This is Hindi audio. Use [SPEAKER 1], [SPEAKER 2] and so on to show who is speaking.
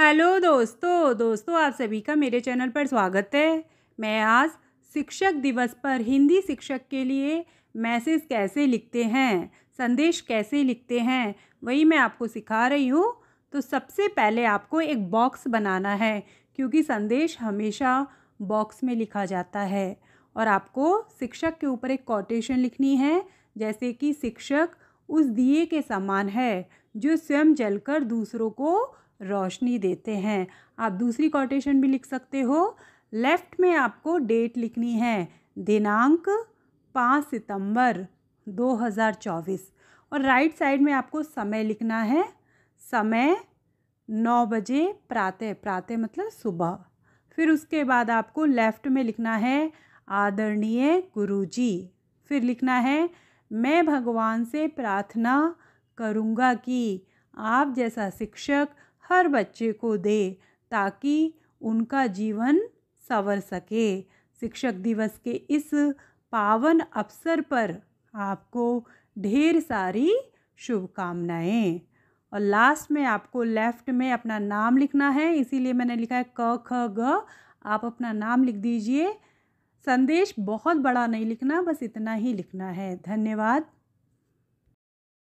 [SPEAKER 1] हेलो दोस्तों दोस्तों आप सभी का मेरे चैनल पर स्वागत है मैं आज शिक्षक दिवस पर हिंदी शिक्षक के लिए मैसेज कैसे लिखते हैं संदेश कैसे लिखते हैं वही मैं आपको सिखा रही हूँ तो सबसे पहले आपको एक बॉक्स बनाना है क्योंकि संदेश हमेशा बॉक्स में लिखा जाता है और आपको शिक्षक के ऊपर एक कोटेशन लिखनी है जैसे कि शिक्षक उस दिए के समान है जो स्वयं जलकर दूसरों को रोशनी देते हैं आप दूसरी कोटेशन भी लिख सकते हो लेफ्ट में आपको डेट लिखनी है दिनांक पाँच सितंबर 2024 और राइट साइड में आपको समय लिखना है समय नौ बजे प्रातः प्रातः मतलब सुबह फिर उसके बाद आपको लेफ्ट में लिखना है आदरणीय गुरुजी फिर लिखना है मैं भगवान से प्रार्थना करूँगा कि आप जैसा शिक्षक हर बच्चे को दे ताकि उनका जीवन संवर सके शिक्षक दिवस के इस पावन अवसर पर आपको ढेर सारी शुभकामनाएं और लास्ट में आपको लेफ्ट में अपना नाम लिखना है इसीलिए मैंने लिखा है क ख ग आप अपना नाम लिख दीजिए संदेश बहुत बड़ा नहीं लिखना बस इतना ही लिखना है धन्यवाद